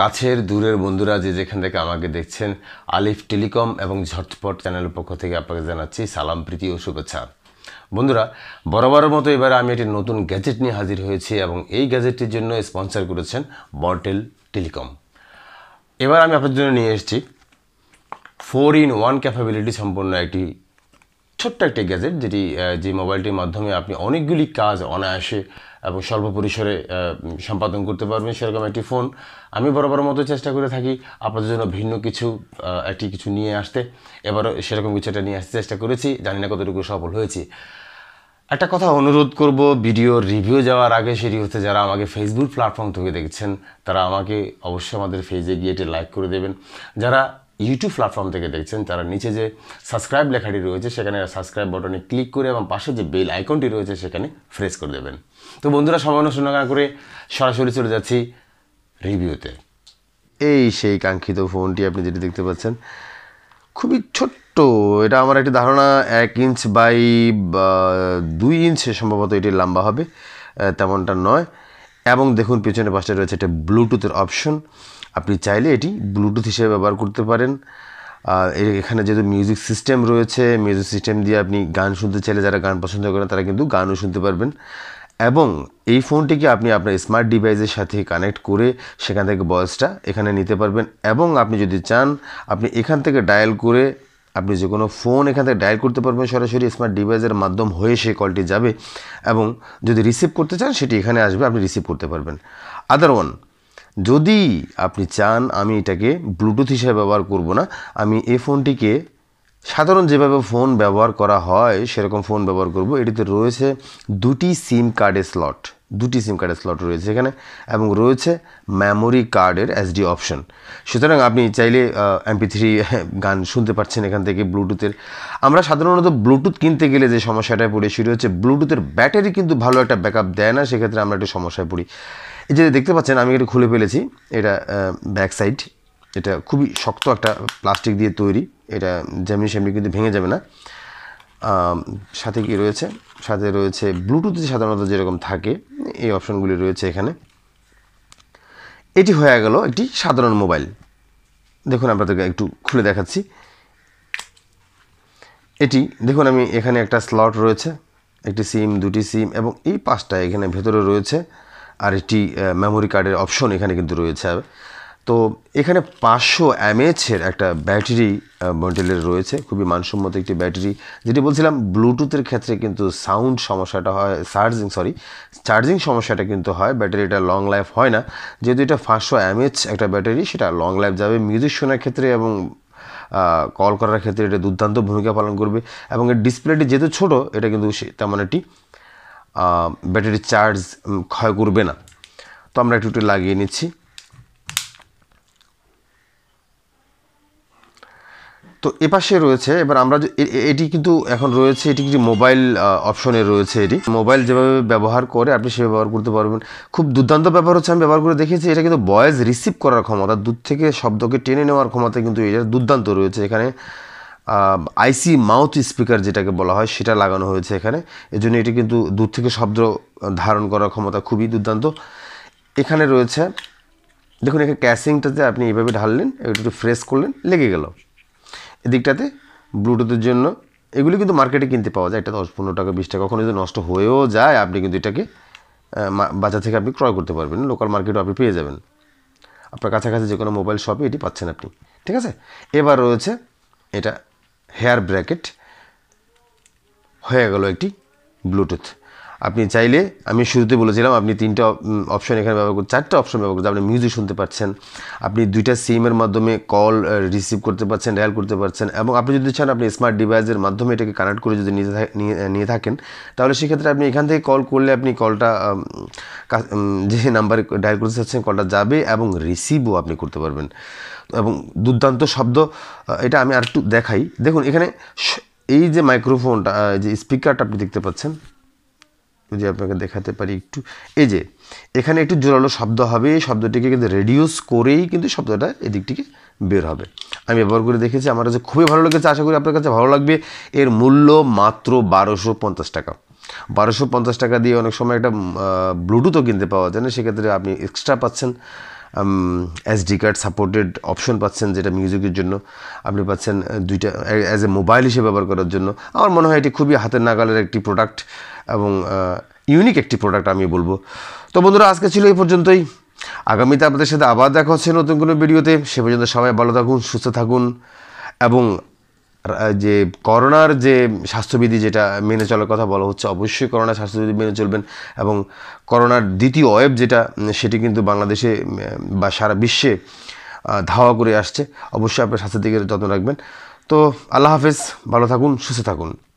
কাছের দূরের বন্ধুরা যে যেখান থেকে আমাকে দেখছেন আলিফ টেলিকম এবং ঝটপট চ্যানেলের পক্ষ থেকে আপনাকে জানাচ্ছি সালাম প্রীতি ও শুভেচ্ছা বন্ধুরা বরাবরের মতো এবারে আমি একটি নতুন গ্যাজেট নিয়ে হাজির হয়েছি এবং এই গ্যাজেটটির জন্য স্পন্সার করেছেন বরটেল টেলিকম এবার আমি আপনার জন্য নিয়ে এসেছি ফোর ইন ওয়ান ক্যাপাবিলিটি সম্পন্ন একটি ছোট্ট একটা গ্যাজেট যেটি যে মোবাইলটির মাধ্যমে আপনি অনেকগুলি কাজ অনায়াসে এবং স্বল্প পরিসরে সম্পাদন করতে পারবেন সেরকম একটি ফোন আমি বরাবর মতো চেষ্টা করে থাকি আপনাদের জন্য ভিন্ন কিছু একটি কিছু নিয়ে আসতে এবারও সেরকম কিছু একটা নিয়ে আসতে চেষ্টা করেছি জানি না কতটুকু সফল হয়েছি একটা কথা অনুরোধ করব ভিডিও রিভিউ যাওয়ার আগে সেটি হচ্ছে যারা আমাকে ফেসবুক প্ল্যাটফর্ম থেকে দেখছেন তারা আমাকে অবশ্যই আমাদের ফেজে গিয়ে এটি লাইক করে দেবেন যারা ইউটিউব প্ল্যাটফর্ম থেকে দেখছেন তারা নিচে যে সাবস্ক্রাইব লেখাটি রয়েছে সেখানে সাবস্ক্রাইব বাটনে ক্লিক করে এবং পাশে যে বেল আইকনটি রয়েছে সেখানে ফ্রেস করে দেবেন তো বন্ধুরা সময় অনুসন্ধান না করে সরাসরি চলে যাচ্ছি রিভিউতে এই সেই কাঙ্ক্ষিত ফোনটি আপনি যেটি দেখতে পাচ্ছেন খুবই ছোট্ট এটা আমার একটি ধারণা এক ইঞ্চ বাই দুই ইঞ্চ সম্ভবত এটি লম্বা হবে তেমনটা নয় এবং দেখুন পিছনে পাশে রয়েছে একটা ব্লুটুথের অপশন আপনি চাইলে এটি ব্লুটুথ হিসেবে ব্যবহার করতে পারেন এখানে যেহেতু মিউজিক সিস্টেম রয়েছে মিউজিক সিস্টেম দিয়ে আপনি গান শুনতে চাইলে যারা গান পছন্দ করেন তারা কিন্তু গানও শুনতে পারবেন এবং এই ফোনটিকে আপনি আপনার স্মার্ট ডিভাইসের সাথে কানেক্ট করে সেখান থেকে বয়সটা এখানে নিতে পারবেন এবং আপনি যদি চান আপনি এখান থেকে ডায়াল করে আপনি যে কোনো ফোন এখান থেকে ডায়াল করতে পারবেন সরাসরি স্মার্ট ডিভাইসের মাধ্যম হয়ে সেই কলটি যাবে এবং যদি রিসিভ করতে চান সেটি এখানে আসবে আপনি রিসিভ করতে পারবেন আদার ওয়ান যদি আপনি চান আমি এটাকে ব্লুটুথ হিসেবে ব্যবহার করব না আমি এই ফোনটিকে সাধারণ যেভাবে ফোন ব্যবহার করা হয় সেরকম ফোন ব্যবহার করব এটিতে রয়েছে দুটি সিম কার্ডের স্লট দুটি সিম কার্ডের স্লট রয়েছে এখানে এবং রয়েছে মেমোরি কার্ডের এসডি অপশন সুতরাং আপনি চাইলে এমপি থ্রি গান শুনতে পাচ্ছেন এখান থেকে ব্লুটুথের আমরা সাধারণত ব্লুটুথ কিনতে গেলে যে সমস্যাটায় পড়ি সেটি হচ্ছে ব্লুটুথের ব্যাটারি কিন্তু ভালো একটা ব্যাকআপ দেয় না সেক্ষেত্রে আমরা একটু সমস্যায় পড়ি এই যে দেখতে পাচ্ছেন আমি এটা খুলে ফেলেছি এটা ব্যাক সাইড এটা খুবই শক্ত একটা প্লাস্টিক দিয়ে তৈরি এটা যেমনি সেমনি কিন্তু ভেঙে যাবে না সাথে কি রয়েছে সাথে রয়েছে ব্লুটুথ সাধারণত যেরকম থাকে এই অপশনগুলি রয়েছে এখানে এটি হয়ে গেল একটি সাধারণ মোবাইল দেখুন আপনাদেরকে একটু খুলে দেখাচ্ছি এটি দেখুন আমি এখানে একটা স্লট রয়েছে একটি সিম দুটি সিম এবং এই পাঁচটা এখানে ভেতরে রয়েছে আর একটি মেমোরি কার্ডের অপশন এখানে কিন্তু রয়েছে তো এখানে পাঁচশো অ্যামএচের একটা ব্যাটারি মডেলের রয়েছে খুবই মানসম্মত একটি ব্যাটারি যেটি বলছিলাম ব্লুটুথের ক্ষেত্রে কিন্তু সাউন্ড সমস্যাটা হয় চার্জিং সরি চার্জিং সমস্যাটা কিন্তু হয় ব্যাটারিটা লং লাইফ হয় না যেহেতু এটা পাঁচশো অ্যামএচ একটা ব্যাটারি সেটা লং লাইফ যাবে মিউজিক শোনার ক্ষেত্রে এবং কল করার ক্ষেত্রে এটা দুর্দান্ত ভূমিকা পালন করবে এবং এর ডিসপ্লেটি যেহেতু ছোটো এটা কিন্তু তেমন একটি ব্যাটারি চার্জ ক্ষয় করবে না তো আমরা একটু একটু লাগিয়ে নিচ্ছি তো এ পাশে রয়েছে এবার আমরা এটি কিন্তু এখন রয়েছে এটি কিন্তু মোবাইল অপশনে রয়েছে এটি মোবাইল যেভাবে ব্যবহার করে আপনি সে ব্যবহার করতে পারবেন খুব দুর্দান্ত ব্যবহার হচ্ছে আমি ব্যবহার করে দেখেছি এটা কিন্তু বয়েজ রিসিভ করার ক্ষমতা দূর থেকে শব্দকে টেনে নেওয়ার ক্ষমতা কিন্তু এটা দুর্দান্ত রয়েছে এখানে আইসি মাউথ স্পিকার যেটাকে বলা হয় সেটা লাগানো হয়েছে এখানে এজন্য এটি কিন্তু দূর থেকে শব্দ ধারণ করার ক্ষমতা খুবই দুর্দান্ত এখানে রয়েছে দেখুন এখানে ক্যাসিংটাতে আপনি এইভাবে ঢাললেন একটু ফ্রেশ করলেন লেগে গেল এদিকটাতে ব্লুটুথের জন্য এগুলি কিন্তু মার্কেটে কিনতে পাওয়া যায় এটা দশ পনেরো টাকা বিশ টাকা কখনো যদি নষ্ট হয়েও যায় আপনি কিন্তু এটাকে বাজার থেকে আপনি ক্রয় করতে পারবেন লোকাল মার্কেটও আপনি পেয়ে যাবেন আপনার কাছাকাছি যে কোনো মোবাইল শপে এটি পাচ্ছেন আপনি ঠিক আছে এবার রয়েছে এটা হেয়ার ব্র্যাকেট হয়ে গেল একটি ব্লুটুথ আপনি চাইলে আমি শুরুতে বলেছিলাম আপনি তিনটা অপশন এখানে ব্যবহার করছেন চারটা অপশন ব্যবহার করছেন আপনি মিউজিক শুনতে পাচ্ছেন আপনি দুইটা সিমের মাধ্যমে কল রিসিভ করতে পারছেন ডায়াল করতে পারছেন এবং আপনি যদি চান আপনি স্মার্ট ডিভাইসের মাধ্যমে এটাকে কানেক্ট করে যদি নিয়ে থাকেন তাহলে সেক্ষেত্রে আপনি এখান থেকে কল করলে আপনি কলটা যে নাম্বারে ডায়াল করতে চাচ্ছেন কলটা যাবে এবং রিসিভও আপনি করতে পারবেন এবং দুর্দান্ত শব্দ এটা আমি আর একটু দেখাই দেখুন এখানে এই যে মাইক্রোফোনটা যে স্পিকারটা আপনি দেখতে পাচ্ছেন যদি আপনাকে দেখাতে পারি একটু এই যে এখানে একটু জোরালো শব্দ হবে শব্দটিকে কিন্তু রেডিউস করেই কিন্তু শব্দটা এদিকটিকে বের হবে আমি ব্যবহার করে দেখেছি আমার কাছে খুবই ভালো লেগেছে আশা করি আপনার কাছে ভালো লাগবে এর মূল্য মাত্র বারোশো পঞ্চাশ টাকা বারোশো পঞ্চাশ টাকা দিয়ে অনেক সময় একটা ব্লুটুথও কিনতে পাওয়া যায় না সেক্ষেত্রে আপনি এক্সট্রা পাচ্ছেন এসডি কার্ড সাপোর্টেড অপশন পাচ্ছেন যেটা মিউজিকের জন্য আপনি পাচ্ছেন দুইটা অ্যাজ এ মোবাইল হিসেবে ব্যবহার করার জন্য আমার মনে হয় এটি খুবই হাতের নাগালের একটি প্রোডাক্ট এবং ইউনিক একটি প্রোডাক্ট আমি বলবো তো বন্ধুরা আজকে ছিল এই পর্যন্তই আগামীতে আপনাদের সাথে আবার দেখা হচ্ছে নতুন কোনো ভিডিওতে সে পর্যন্ত সবাই ভালো থাকুন সুস্থ থাকুন এবং যে করোনার যে স্বাস্থ্যবিধি যেটা মেনে চলার কথা বলা হচ্ছে অবশ্যই করোনা স্বাস্থ্যবিধি মেনে চলবেন এবং করোনার দ্বিতীয় ওয়েব যেটা সেটি কিন্তু বাংলাদেশে বা সারা বিশ্বে ধাওয়া করে আসছে অবশ্যই আপনার স্বাস্থ্যের দিকে যত্ন রাখবেন তো আল্লাহ হাফেজ ভালো থাকুন সুস্থ থাকুন